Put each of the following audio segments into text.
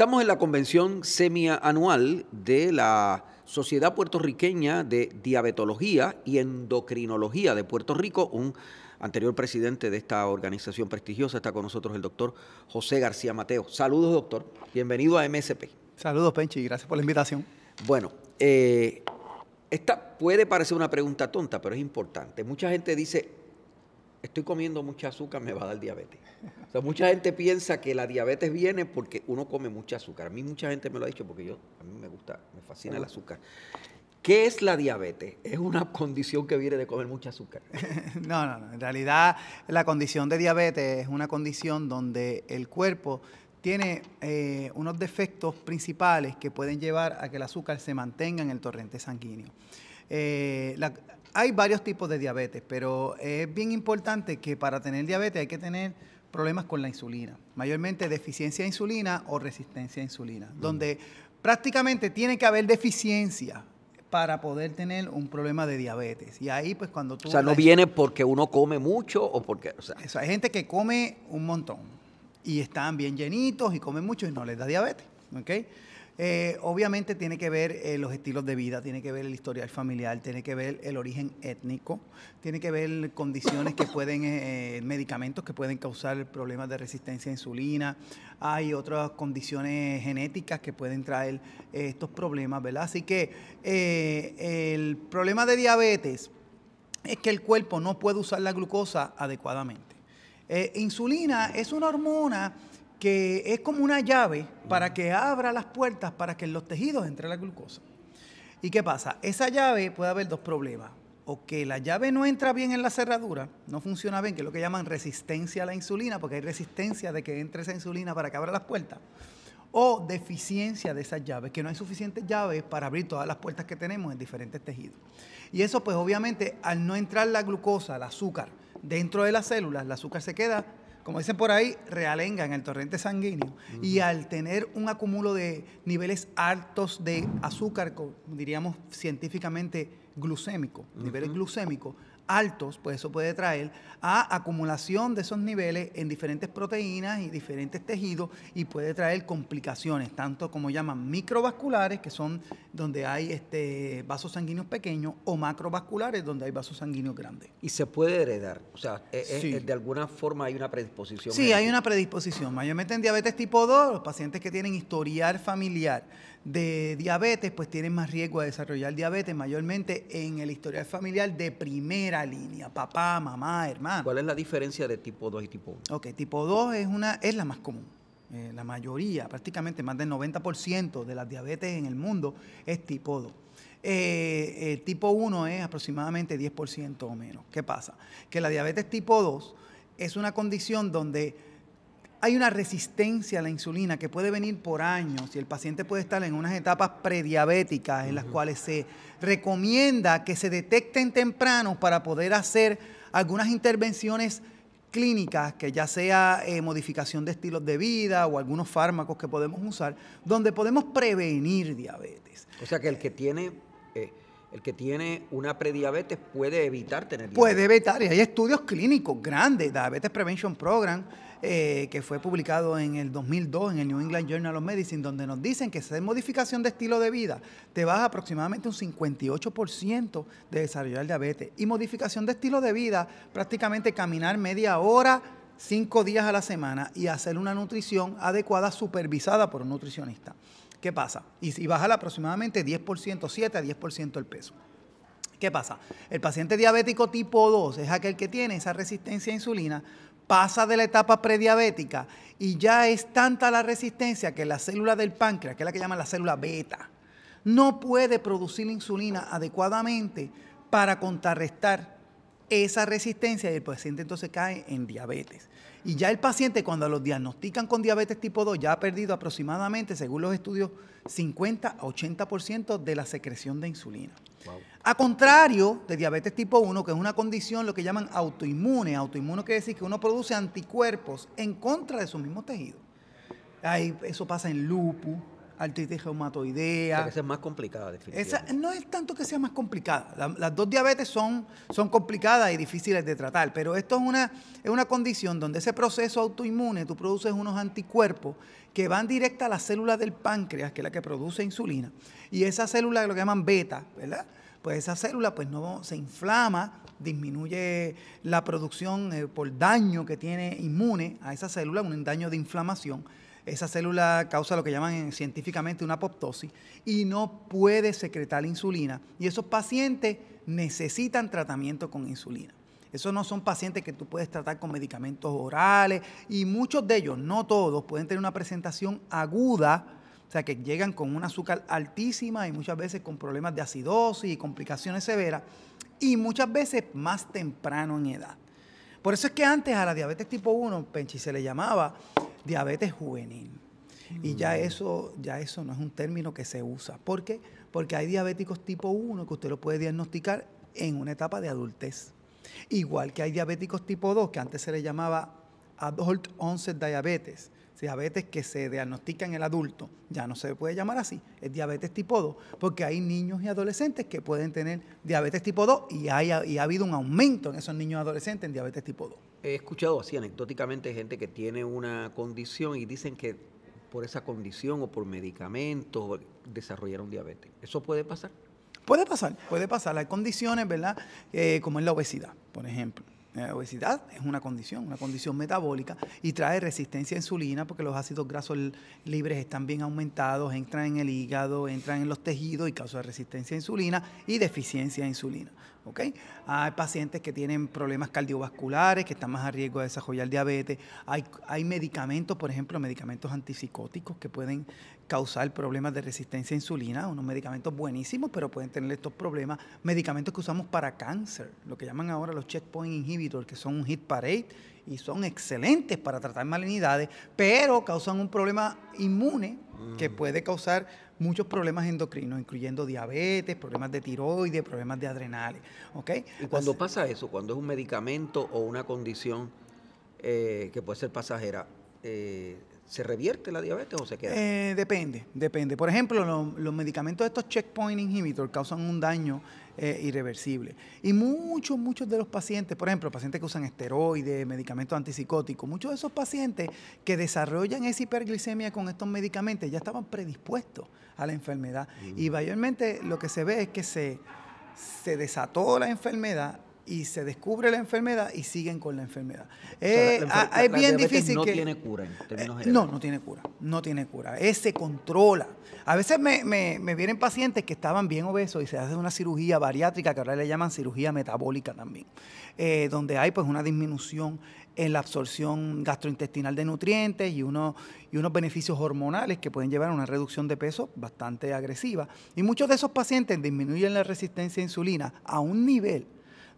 Estamos en la convención semianual de la Sociedad Puertorriqueña de Diabetología y Endocrinología de Puerto Rico. Un anterior presidente de esta organización prestigiosa está con nosotros el doctor José García Mateo. Saludos, doctor. Bienvenido a MSP. Saludos, Penchi. Gracias por la invitación. Bueno, eh, esta puede parecer una pregunta tonta, pero es importante. Mucha gente dice, estoy comiendo mucha azúcar, me va a dar diabetes. O sea, mucha gente piensa que la diabetes viene porque uno come mucha azúcar. A mí mucha gente me lo ha dicho porque yo, a mí me gusta, me fascina el azúcar. ¿Qué es la diabetes? ¿Es una condición que viene de comer mucha azúcar? No, no, En realidad, la condición de diabetes es una condición donde el cuerpo tiene eh, unos defectos principales que pueden llevar a que el azúcar se mantenga en el torrente sanguíneo. Eh, la, hay varios tipos de diabetes, pero es bien importante que para tener diabetes hay que tener problemas con la insulina, mayormente deficiencia de insulina o resistencia a insulina, donde prácticamente tiene que haber deficiencia para poder tener un problema de diabetes. Y ahí pues cuando tú... O sea, no viene porque uno come mucho o porque... O sea. Eso, hay gente que come un montón y están bien llenitos y comen mucho y no les da diabetes. ¿ok?, eh, obviamente tiene que ver eh, los estilos de vida, tiene que ver el historial familiar, tiene que ver el origen étnico, tiene que ver condiciones que pueden, eh, medicamentos que pueden causar problemas de resistencia a insulina, hay otras condiciones genéticas que pueden traer estos problemas, ¿verdad? Así que el problema de diabetes es que el cuerpo no puede usar la glucosa adecuadamente. insulina es una hormona que es como una llave para que abra las puertas para que en los tejidos entre la glucosa. ¿Y qué pasa? Esa llave puede haber dos problemas. O que la llave no entra bien en la cerradura, no funciona bien, que es lo que llaman resistencia a la insulina, porque hay resistencia de que entre esa insulina para que abra las puertas. O deficiencia de esas llaves, que no hay suficientes llaves para abrir todas las puertas que tenemos en diferentes tejidos. Y eso pues obviamente al no entrar la glucosa, el azúcar, dentro de las células, el azúcar se queda como dicen por ahí, realenga en el torrente sanguíneo. Y al tener un acúmulo de niveles altos de azúcar, diríamos científicamente glucémico, niveles glucémicos, altos, pues eso puede traer a acumulación de esos niveles en diferentes proteínas y diferentes tejidos y puede traer complicaciones, tanto como llaman microvasculares, que son donde hay este, vasos sanguíneos pequeños, o macrovasculares, donde hay vasos sanguíneos grandes. Y se puede heredar, o sea, eh, eh, eh, de alguna forma hay una predisposición. Sí, hay una predisposición. Mayormente en diabetes tipo 2, los pacientes que tienen historial familiar de diabetes, pues tienen más riesgo de desarrollar diabetes, mayormente en el historial familiar de primera línea, papá, mamá, hermano. ¿Cuál es la diferencia de tipo 2 y tipo 1? Ok, tipo 2 es, una, es la más común. Eh, la mayoría, prácticamente más del 90% de las diabetes en el mundo es tipo 2. el eh, eh, tipo 1 es aproximadamente 10% o menos. ¿Qué pasa? Que la diabetes tipo 2 es una condición donde hay una resistencia a la insulina que puede venir por años y el paciente puede estar en unas etapas prediabéticas en las cuales se recomienda que se detecten temprano para poder hacer algunas intervenciones clínicas, que ya sea eh, modificación de estilos de vida o algunos fármacos que podemos usar, donde podemos prevenir diabetes. O sea que el que tiene... Eh, el que tiene una prediabetes puede evitar tener diabetes. Puede evitar, y hay estudios clínicos grandes, Diabetes Prevention Program, eh, que fue publicado en el 2002 en el New England Journal of Medicine, donde nos dicen que hacer modificación de estilo de vida, te baja aproximadamente un 58% de desarrollar diabetes. Y modificación de estilo de vida, prácticamente caminar media hora, cinco días a la semana y hacer una nutrición adecuada supervisada por un nutricionista. ¿Qué pasa? Y si bajar aproximadamente 10%, 7 a 10% el peso. ¿Qué pasa? El paciente diabético tipo 2 es aquel que tiene esa resistencia a insulina pasa de la etapa prediabética y ya es tanta la resistencia que la célula del páncreas, que es la que llaman la célula beta, no puede producir insulina adecuadamente para contrarrestar esa resistencia y el paciente entonces cae en diabetes. Y ya el paciente cuando lo diagnostican con diabetes tipo 2 ya ha perdido aproximadamente, según los estudios, 50 a 80% de la secreción de insulina. A contrario de diabetes tipo 1, que es una condición lo que llaman autoinmune. Autoinmune quiere decir que uno produce anticuerpos en contra de su mismo tejido. eso pasa en lupus, artritis reumatoidea. esa es más complicada, definitivamente. Esa no es tanto que sea más complicada. las dos diabetes son, son complicadas y difíciles de tratar, pero esto es una, es una condición donde ese proceso autoinmune, tú produces unos anticuerpos que van directa a las células del páncreas, que es la que produce insulina, y esa célula lo llaman beta, ¿verdad? Pues esa célula pues no se inflama, disminuye la producción eh, por daño que tiene inmune a esa célula, un daño de inflamación esa célula causa lo que llaman científicamente una apoptosis y no puede secretar insulina. Y esos pacientes necesitan tratamiento con insulina. Esos no son pacientes que tú puedes tratar con medicamentos orales y muchos de ellos, no todos, pueden tener una presentación aguda, o sea, que llegan con un azúcar altísima y muchas veces con problemas de acidosis y complicaciones severas y muchas veces más temprano en edad. Por eso es que antes a la diabetes tipo 1, Penchi, se le llamaba diabetes juvenil. Y ya mm. eso, ya eso no es un término que se usa. ¿Por qué? Porque hay diabéticos tipo 1 que usted lo puede diagnosticar en una etapa de adultez. Igual que hay diabéticos tipo 2, que antes se le llamaba adult onset diabetes, diabetes que se diagnostica en el adulto, ya no se puede llamar así, es diabetes tipo 2, porque hay niños y adolescentes que pueden tener diabetes tipo 2 y, hay, y ha habido un aumento en esos niños y adolescentes en diabetes tipo 2. He escuchado así anecdóticamente gente que tiene una condición y dicen que por esa condición o por medicamentos desarrollaron diabetes. ¿Eso puede pasar? Puede pasar, puede pasar. Hay condiciones, ¿verdad? Eh, como es la obesidad, por ejemplo la eh, obesidad es una condición, una condición metabólica y trae resistencia a insulina porque los ácidos grasos libres están bien aumentados, entran en el hígado, entran en los tejidos y causa resistencia a insulina y deficiencia a insulina. Hay pacientes que tienen problemas cardiovasculares, que están más a riesgo de desarrollar diabetes. Hay, hay, medicamentos, por ejemplo, medicamentos antipsicóticos que pueden causar problemas de resistencia a insulina, unos medicamentos buenísimos, pero pueden tener estos problemas. Medicamentos que usamos para cáncer, lo que llaman ahora los checkpoint inhibitors, que son un hit parade y son excelentes para tratar malignidades, pero causan un problema inmune que mm. puede causar muchos problemas endocrinos, incluyendo diabetes, problemas de tiroides, problemas de adrenales. Y cuando pasa eso, cuando es un medicamento o una condición eh, que puede ser pasajera, eh, ¿Se revierte la diabetes o se queda? Eh, depende, depende. Por ejemplo, los medicamentos de estos checkpoint inhibitors causan un daño eh, irreversible. Y muchos, muchos de los pacientes, por ejemplo, pacientes que usan esteroides, medicamentos antipsicóticos, muchos de esos pacientes que desarrollan esa hiperglicemia con estos medicamentos ya estaban predispuestos a la enfermedad. Mm. Y mayormente lo que se ve es que se, se desató la enfermedad y se descubre la enfermedad y siguen con la enfermedad. Eh, ah, es bien difícil que... No tiene cura en términos eh, No, no tiene cura, no tiene cura. Eh, se controla. A veces me, vienen pacientes que estaban bien obesos y se hace una cirugía bariátrica, que ahora le llaman cirugía metabólica también, donde hay pues una disminución en la absorción gastrointestinal de nutrientes y, y unos beneficios hormonales que pueden llevar a una reducción de peso bastante agresiva. Y muchos de esos pacientes disminuyen la resistencia a insulina a un nivel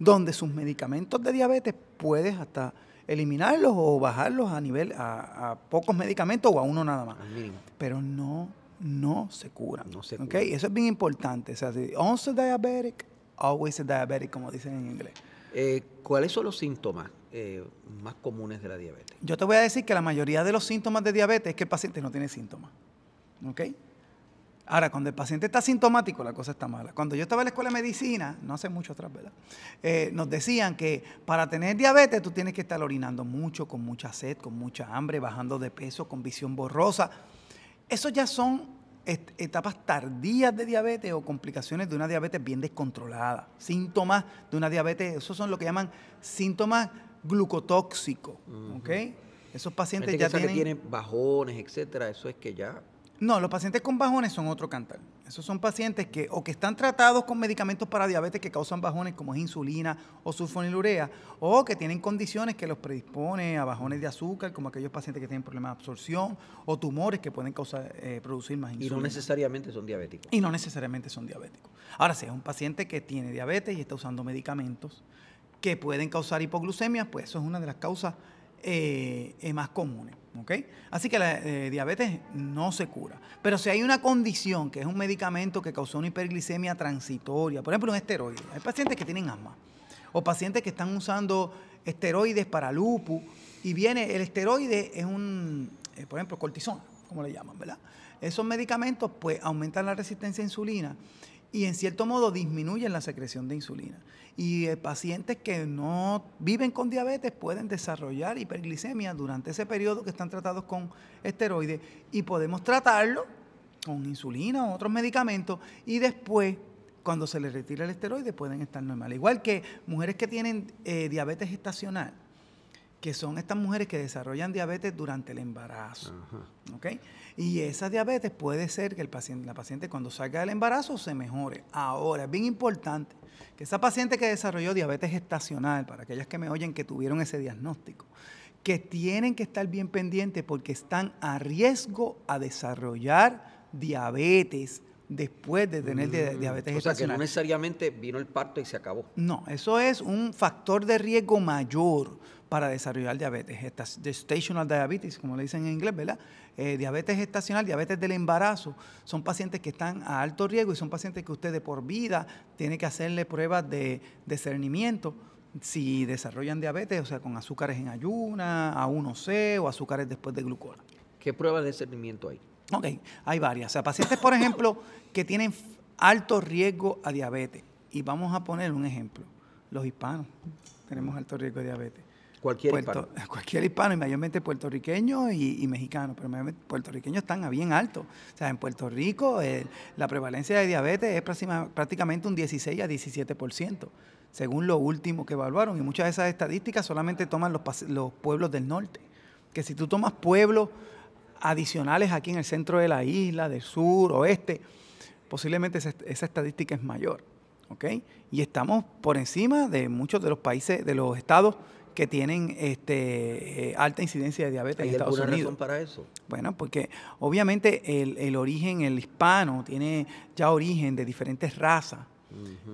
donde sus medicamentos de diabetes puedes hasta eliminarlos o bajarlos a nivel a, pocos medicamentos o a uno nada más. Pero no no se curan. No se ¿okay? Eso es bien importante. O sea, si once diabetic, always a diabetic, como dicen en inglés. Eh, ¿Cuáles son los síntomas eh, más comunes de la diabetes? Yo te voy a decir que la mayoría de los síntomas de diabetes es que el paciente no tiene síntomas. ¿okay? Ahora, cuando el paciente está sintomático, la cosa está mala. Cuando yo estaba en la escuela de medicina, no hace mucho atrás, ¿verdad? Eh, nos decían que para tener diabetes tú tienes que estar orinando mucho, con mucha sed, con mucha hambre, bajando de peso, con visión borrosa. Eso ya son etapas tardías de diabetes o complicaciones de una diabetes bien descontrolada. Síntomas de una diabetes, esos son lo que llaman síntomas glucotóxicos. ¿Ok? Esos pacientes ya tienen, bajones, etcétera, eso es que ya no, los pacientes con bajones son otro cantar. Esos son pacientes que o que están tratados con medicamentos para diabetes que causan bajones como es insulina o sulfonilurea o que tienen condiciones que los predispone a bajones de azúcar como aquellos pacientes que tienen problemas de absorción o tumores que pueden causar, eh, producir más insulina. Y no necesariamente son diabéticos. Y no necesariamente son diabéticos. Ahora, si es un paciente que tiene diabetes y está usando medicamentos que pueden causar hipoglucemia, pues eso es una de las causas eh, es más común. Así que la eh, diabetes no se cura. Pero si hay una condición que es un medicamento que causó una hiperglicemia transitoria, por ejemplo un esteroide, hay pacientes que tienen asma o pacientes que están usando esteroides para lupus y viene el esteroide es un, eh, por ejemplo, cortisona, como le llaman, ¿verdad? Esos medicamentos pues aumentan la resistencia a insulina y en cierto modo disminuyen la secreción de insulina. Y eh, pacientes que no viven con diabetes pueden desarrollar hiperglicemia durante ese periodo que están tratados con esteroides y podemos tratarlo con insulina o otros medicamentos y después cuando se les retira el esteroide pueden estar normales. Igual que mujeres que tienen eh, diabetes gestacional, que son estas mujeres que desarrollan diabetes durante el embarazo. ¿okay? Y esa diabetes puede ser que el paciente, la paciente cuando salga del embarazo se mejore. Ahora, es bien importante que esa paciente que desarrolló diabetes gestacional, para aquellas que me oyen que tuvieron ese diagnóstico, que tienen que estar bien pendientes porque están a riesgo a desarrollar diabetes después de tener mm, diabetes gestacional. O sea, que no necesariamente vino el parto y se acabó. No, eso es un factor de riesgo mayor para desarrollar diabetes, de gestational diabetes, como le dicen en inglés, ¿verdad? Eh, diabetes gestacional, diabetes del embarazo, son pacientes que están a alto riesgo y son pacientes que usted de por vida tiene que hacerle pruebas de discernimiento si desarrollan diabetes, o sea, con azúcares en ayuna, A1C o azúcares después de glucosa. ¿Qué pruebas de discernimiento hay? Ok, hay varias. O sea, pacientes, por ejemplo, que tienen alto riesgo a diabetes. Y vamos a poner un ejemplo. Los hispanos tenemos alto riesgo de diabetes. Cualquier hispano. Cualquier hispano, y mayormente puertorriqueño y, mexicano, pero mayormente puertorriqueños están a bien alto. O sea, en Puerto Rico la prevalencia de diabetes es prácticamente un 16 a 17%, según lo último que evaluaron. Y muchas de esas estadísticas solamente toman los, pueblos del norte. Que si tú tomas pueblos adicionales aquí en el centro de la isla, del sur, oeste, posiblemente esa, estadística es mayor. ¿ok? Y estamos por encima de muchos de los países, de los estados que tienen este, eh, alta incidencia de diabetes en Estados razón para eso? Bueno, porque obviamente el, origen, el hispano, tiene ya origen de diferentes razas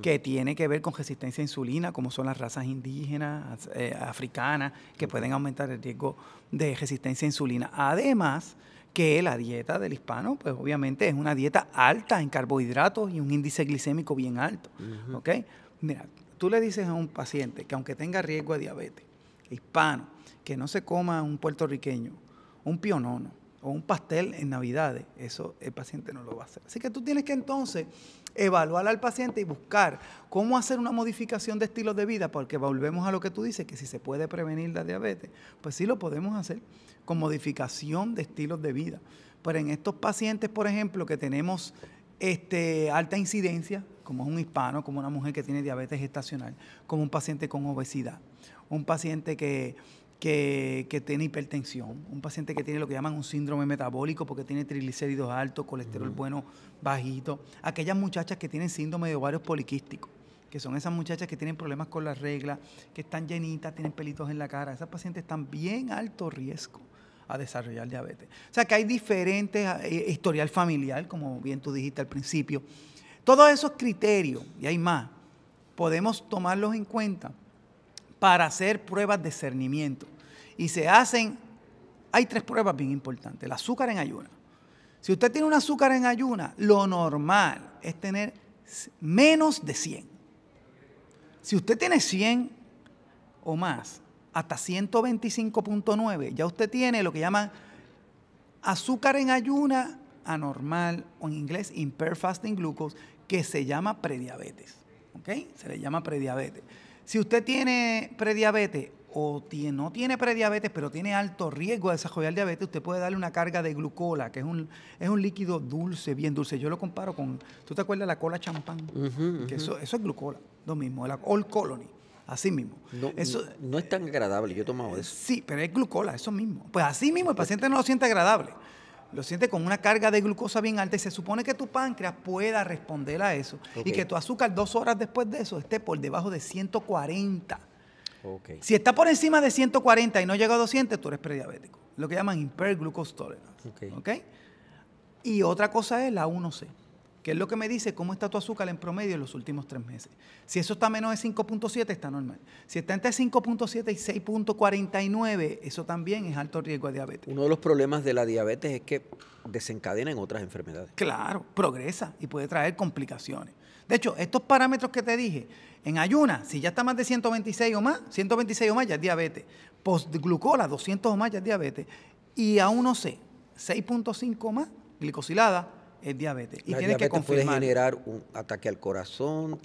que tiene que ver con resistencia a insulina, como son las razas indígenas, eh, africanas, que pueden aumentar el riesgo de resistencia a insulina. Además, que la dieta del hispano, pues obviamente es una dieta alta en carbohidratos y un índice glicémico bien alto. Mira, tú le dices a un paciente que aunque tenga riesgo de diabetes, hispano, que no se coma un puertorriqueño, un pionono o un pastel en Navidades, eso el paciente no lo va a hacer. Así que tú tienes que entonces evaluar al paciente y buscar cómo hacer una modificación de estilo de vida, porque volvemos a lo que tú dices, que si se puede prevenir la diabetes, pues sí lo podemos hacer con modificación de estilos de vida. Pero en estos pacientes, por ejemplo, que tenemos este, alta incidencia, como es un hispano, como una mujer que tiene diabetes gestacional, como un paciente con obesidad, un paciente que, tiene hipertensión, un paciente que tiene lo que llaman un síndrome metabólico porque tiene triglicéridos altos, colesterol bueno bajito, aquellas muchachas que tienen síndrome de ovarios poliquísticos que son esas muchachas que tienen problemas con las reglas, que están llenitas, tienen pelitos en la cara. Esas pacientes están bien alto riesgo a desarrollar diabetes. O sea que hay diferentes eh, historial familiar, como bien tú dijiste al principio. Todos esos criterios, y hay más, podemos tomarlos en cuenta para hacer pruebas de cernimiento. Y se hacen, hay tres pruebas bien importantes. El azúcar en ayuna. Si usted tiene un azúcar en ayuna, lo normal es tener menos de 100. Si usted tiene 100 o más, hasta 125.9, ya usted tiene lo que llaman azúcar en ayuna anormal, o en inglés impaired fasting glucose, que se llama prediabetes. ¿Ok? Se le llama prediabetes. Si usted tiene prediabetes o no tiene prediabetes, pero tiene alto riesgo de desarrollar diabetes, usted puede darle una carga de glucola, que es un, es un líquido dulce, bien dulce. Yo lo comparo con, ¿tú te acuerdas de la cola champán? eso, eso es glucola, lo mismo, la All Colony. Así mismo. eso, no es tan agradable, yo he tomado eh, eso. Sí, pero es glucola, eso mismo. Pues así mismo el paciente no lo siente agradable. Lo siente con una carga de glucosa bien alta y se supone que tu páncreas pueda responder a eso y que tu azúcar dos horas después de eso esté por debajo de 140. Si está por encima de 140 y no llega a 200, tú eres prediabético. Lo que llaman impaired glucose tolerance. Y otra cosa es la 1C que es lo que me dice cómo está tu azúcar en promedio en los últimos tres meses. Si eso está menos de 5.7, está normal. Si está entre 5.7 y 6.49, eso también es alto riesgo de diabetes. Uno de los problemas de la diabetes es que desencadena en otras enfermedades. Claro, progresa y puede traer complicaciones. De hecho, estos parámetros que te dije, en ayuna, si ya está más de 126 o más, 126 o más ya es diabetes. Postglucola, 200 o más ya es diabetes. Y aún no sé 6.5 o más, glicosilada, es diabetes. Y tiene que Puede generar un ataque al corazón,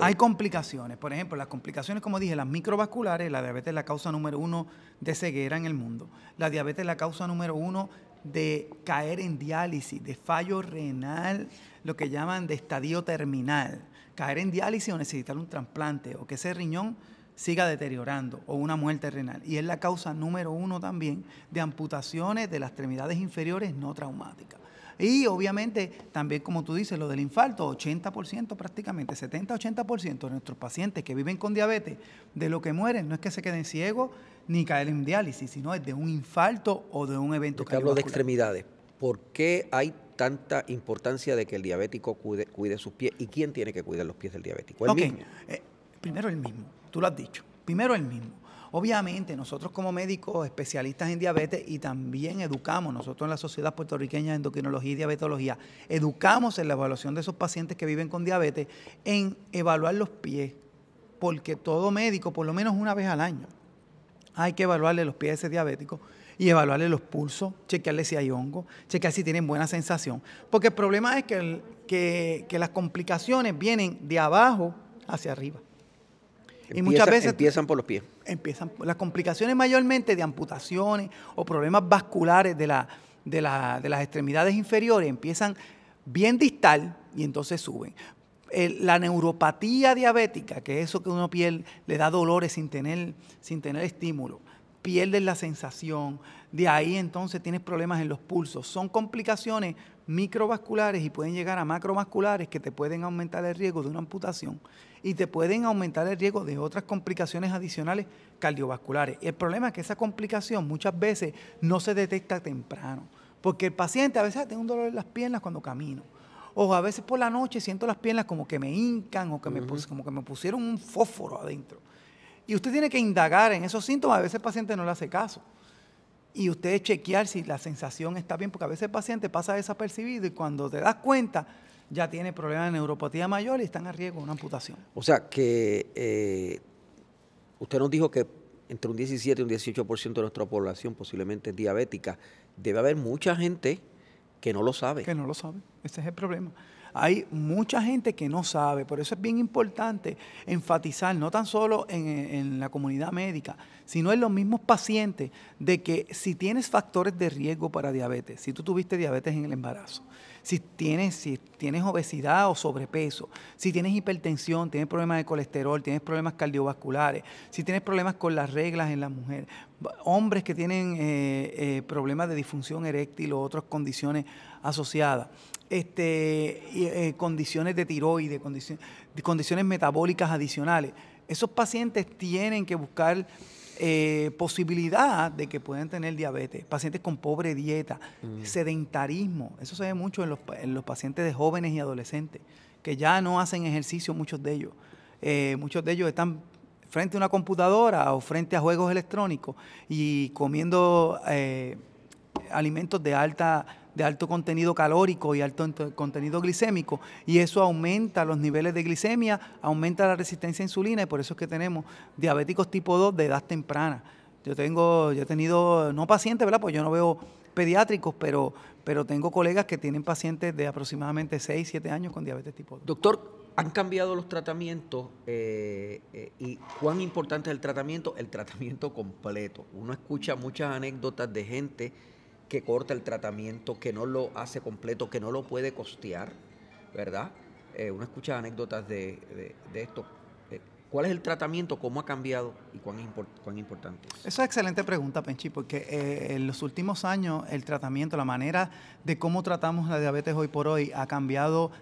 Hay complicaciones. Por ejemplo, las complicaciones, como dije, las microvasculares, la diabetes es la causa número uno de ceguera en el mundo. La diabetes es la causa número uno de caer en diálisis, de fallo renal, lo que llaman de estadio terminal. Caer en diálisis o necesitar un trasplante o que ese riñón siga deteriorando o una muerte renal. Y es la causa número uno también de amputaciones de las extremidades inferiores no traumáticas. Y obviamente también, como tú dices, lo del infarto, 80% prácticamente, 70-80% de nuestros pacientes que viven con diabetes, de lo que mueren, no es que se queden ciegos ni caer en diálisis, sino es de un infarto o de un evento Yo hablo de extremidades. ¿Por qué hay tanta importancia de que el diabético cuide, sus pies? ¿Y quién tiene que cuidar los pies del diabético? ¿El mismo? Eh, primero el mismo, tú lo has dicho. Primero el mismo. Obviamente, nosotros como médicos especialistas en diabetes y también educamos, nosotros en la Sociedad Puertorriqueña de Endocrinología y Diabetología, educamos en la evaluación de esos pacientes que viven con diabetes en evaluar los pies, porque todo médico, por lo menos una vez al año, hay que evaluarle los pies a ese diabético y evaluarle los pulsos, chequearle si hay hongo, chequear si tienen buena sensación. Porque el problema es que, que, las complicaciones vienen de abajo hacia arriba. y muchas veces empiezan por los pies empiezan las complicaciones mayormente de amputaciones o problemas vasculares de, de, las extremidades inferiores empiezan bien distal y entonces suben. la neuropatía diabética, que es eso que uno piel le da dolores sin tener, sin tener estímulo, pierdes la sensación, de ahí entonces tienes problemas en los pulsos. Son complicaciones microvasculares y pueden llegar a macrovasculares que te pueden aumentar el riesgo de una amputación y te pueden aumentar el riesgo de otras complicaciones adicionales cardiovasculares. El problema es que esa complicación muchas veces no se detecta temprano, porque el paciente a veces tiene un dolor en las piernas cuando camino. O a veces por la noche siento las piernas como que me hincan o que como que me pusieron un fósforo adentro. Y usted tiene que indagar en esos síntomas. A veces el paciente no le hace caso y usted chequear si la sensación está bien, porque a veces el paciente pasa desapercibido y cuando te das cuenta, ya tiene problemas de neuropatía mayor y están a riesgo de una amputación. O sea, que eh, usted nos dijo que entre un 17 y un 18% de nuestra población posiblemente es diabética. Debe haber mucha gente que no lo sabe. Que no lo sabe. Ese es el problema. Hay mucha gente que no sabe, por eso es bien importante enfatizar, no tan solo en, la comunidad médica, sino en los mismos pacientes, de que si tienes factores de riesgo para diabetes, si tú tuviste diabetes en el embarazo, si tienes, si tienes obesidad o sobrepeso, si tienes hipertensión, tienes problemas de colesterol, tienes problemas cardiovasculares, si tienes problemas con las reglas en la mujer, hombres que tienen eh, eh, problemas de disfunción eréctil o otras condiciones asociadas, este, eh, condiciones de tiroides, condiciones metabólicas adicionales. Esos pacientes tienen que buscar eh, posibilidad de que puedan tener diabetes, pacientes con pobre dieta, mm. sedentarismo, eso se ve mucho en los, en los, pacientes de jóvenes y adolescentes, que ya no hacen ejercicio muchos de ellos. Eh, muchos de ellos están frente a una computadora o frente a juegos electrónicos y comiendo eh, alimentos de alta de alto contenido calórico y alto contenido glicémico y eso aumenta los niveles de glicemia, aumenta la resistencia a insulina y por eso es que tenemos diabéticos tipo 2 de edad temprana. Yo tengo, yo he tenido, no pacientes, ¿verdad? Pues yo no veo pediátricos, pero, pero tengo colegas que tienen pacientes de aproximadamente 6, 7 años con diabetes tipo 2. Doctor, ¿han cambiado los tratamientos eh, eh, y cuán importante es el tratamiento? El tratamiento completo. Uno escucha muchas anécdotas de gente que corta el tratamiento, que no lo hace completo, que no lo puede costear, ¿verdad? Eh, uno escucha anécdotas de, esto. Eh, ¿Cuál es el tratamiento? ¿Cómo ha cambiado? ¿Y cuán, cuán importante es? Esa es excelente pregunta, Penchi, porque eh, en los últimos años el tratamiento, la manera de cómo tratamos la diabetes hoy por hoy ha cambiado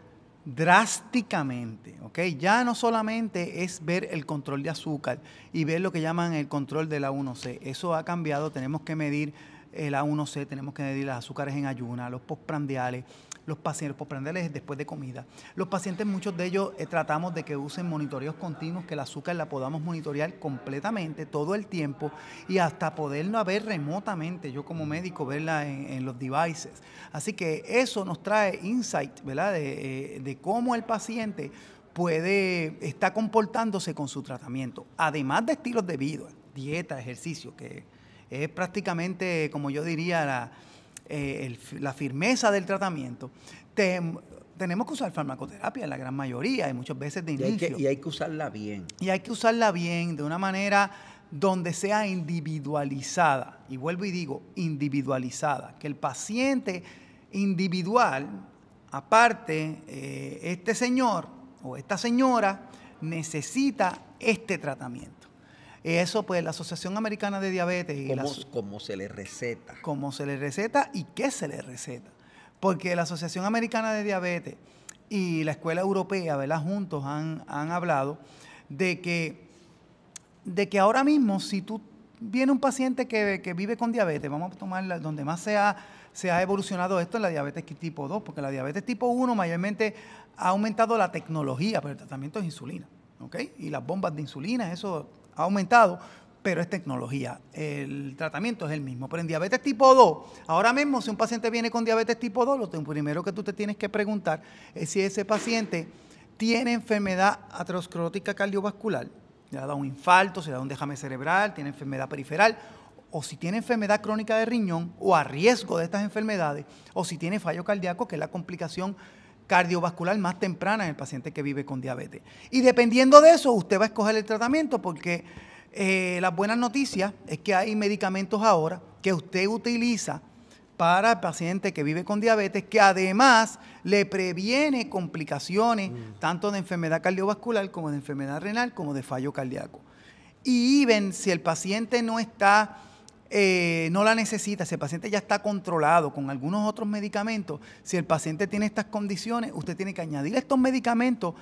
drásticamente, ¿ok? Ya no solamente es ver el control de azúcar y ver lo que llaman el control de la 1C, eso ha cambiado, tenemos que medir el A1C, tenemos que medir las azúcares en ayuna, los postprandiales, los pacientes postprandiales después de comida. Los pacientes, muchos de ellos eh, tratamos de que usen monitoreos continuos, que el azúcar la podamos monitorear completamente todo el tiempo y hasta poderlo ver remotamente, yo como médico, verla en, los devices. Así que eso nos trae insight, ¿verdad? De, eh, cómo el paciente puede, estar comportándose con su tratamiento, además de estilos de vida, dieta, ejercicio, que es prácticamente, como yo diría, la, eh, firmeza del tratamiento, tenemos que usar farmacoterapia en la gran mayoría y muchas veces de inicio. Y hay, que, usarla bien. Y hay que usarla bien, de una manera donde sea individualizada. Y vuelvo y digo, individualizada. Que el paciente individual, aparte, eh, este señor o esta señora necesita este tratamiento. Eso, pues, la Asociación Americana de Diabetes. Y ¿Cómo, ¿Cómo se le receta? ¿Cómo se le receta y qué se le receta? Porque la Asociación Americana de Diabetes y la Escuela Europea, ¿verdad? Juntos han, hablado de que, de que ahora mismo, si tú viene un paciente que, vive con diabetes, vamos a tomar donde más se se ha evolucionado esto en la diabetes tipo 2, porque la diabetes tipo 1 mayormente ha aumentado la tecnología, pero el tratamiento es insulina, ¿ok? Y las bombas de insulina, eso ha aumentado, pero es tecnología. El tratamiento es el mismo. Pero en diabetes tipo 2, ahora mismo si un paciente viene con diabetes tipo 2, lo primero que tú te tienes que preguntar es si ese paciente tiene enfermedad aterosclerótica cardiovascular, le ha dado un infarto, se le da un déjame cerebral, tiene enfermedad periferal, o si tiene enfermedad crónica de riñón o a riesgo de estas enfermedades, o si tiene fallo cardíaco, que es la complicación cardiovascular más temprana en el paciente que vive con diabetes. Y dependiendo de eso, usted va a escoger el tratamiento porque la eh, las buenas noticias es que hay medicamentos ahora que usted utiliza para el paciente que vive con diabetes, que además le previene complicaciones mm. tanto de enfermedad cardiovascular como de enfermedad renal como de fallo cardíaco. Y ven si el paciente no está eh, no la necesita, si el paciente ya está controlado con algunos otros medicamentos, si el paciente tiene estas condiciones, usted tiene que añadir estos medicamentos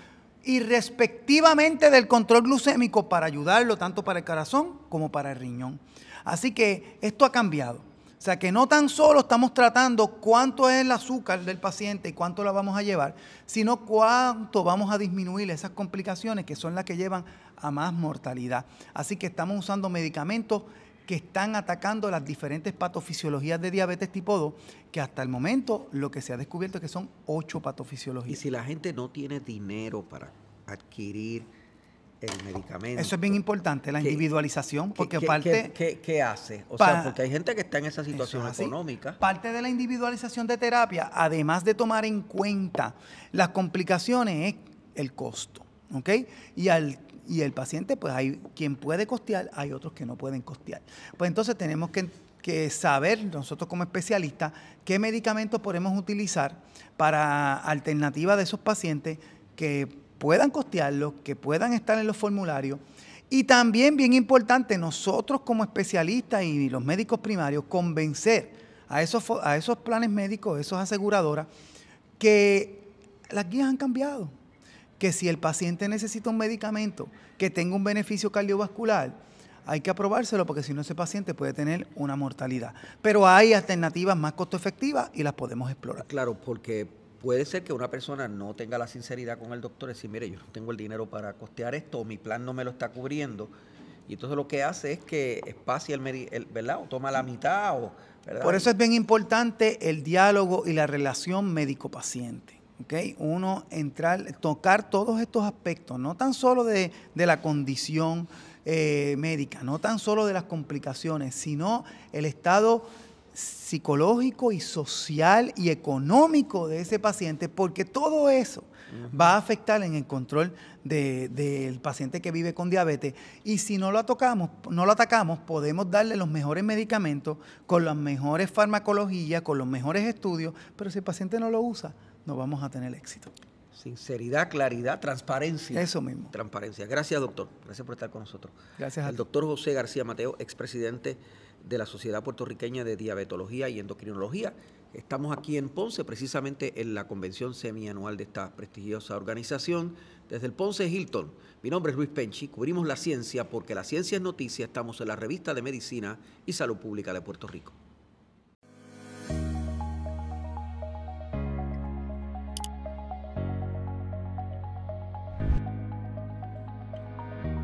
irrespectivamente respectivamente del control glucémico para ayudarlo tanto para el corazón como para el riñón. Así que esto ha cambiado. O sea que no tan solo estamos tratando cuánto es el azúcar del paciente y cuánto la vamos a llevar, sino cuánto vamos a disminuir esas complicaciones que son las que llevan a más mortalidad. Así que estamos usando medicamentos que están atacando las diferentes patofisiologías de diabetes tipo 2, que hasta el momento lo que se ha descubierto es que son ocho patofisiologías. Y si la gente no tiene dinero para adquirir el medicamento. Eso es bien importante, la individualización, porque ¿qué, parte... ¿qué, hace? O sea, porque hay gente que está en esa situación económica. Parte de la individualización de terapia, además de tomar en cuenta las complicaciones, es el costo. ¿Ok? Y al y el paciente, pues hay quien puede costear, hay otros que no pueden costear. Pues entonces tenemos que, saber nosotros como especialistas qué medicamentos podemos utilizar para alternativas de esos pacientes que puedan costearlos, que puedan estar en los formularios. Y también, bien importante, nosotros como especialistas y los médicos primarios, convencer a esos, a esos planes médicos, a esas aseguradoras, que las guías han cambiado que si el paciente necesita un medicamento que tenga un beneficio cardiovascular, hay que aprobárselo porque si no ese paciente puede tener una mortalidad. Pero hay alternativas más costo efectivas y las podemos explorar. Claro, porque puede ser que una persona no tenga la sinceridad con el doctor y decir, mire, yo no tengo el dinero para costear esto, mi plan no me lo está cubriendo. Y entonces lo que hace es que espacia el, el ¿verdad? O toma la mitad o, ¿verdad? Por eso es bien importante el diálogo y la relación médico-paciente. Okay, uno entrar, tocar todos estos aspectos, no tan solo de, la condición eh, médica, no tan solo de las complicaciones, sino el estado psicológico y social y económico de ese paciente, porque todo eso va a afectar en el control del paciente que vive con diabetes. Y si no lo, atacamos, no lo atacamos, podemos darle los mejores medicamentos, con las mejores farmacologías, con los mejores estudios, pero si el paciente no lo usa, no vamos a tener éxito. Sinceridad, claridad, transparencia. Eso mismo. Transparencia. Gracias, doctor. Gracias por estar con nosotros. Gracias. Al doctor José García Mateo, expresidente de la Sociedad Puertorriqueña de Diabetología y Endocrinología. Estamos aquí en Ponce, precisamente en la convención semianual de esta prestigiosa organización. Desde el Ponce Hilton, mi nombre es Luis Penchi, cubrimos la ciencia porque la ciencia es noticia, estamos en la revista de Medicina y Salud Pública de Puerto Rico.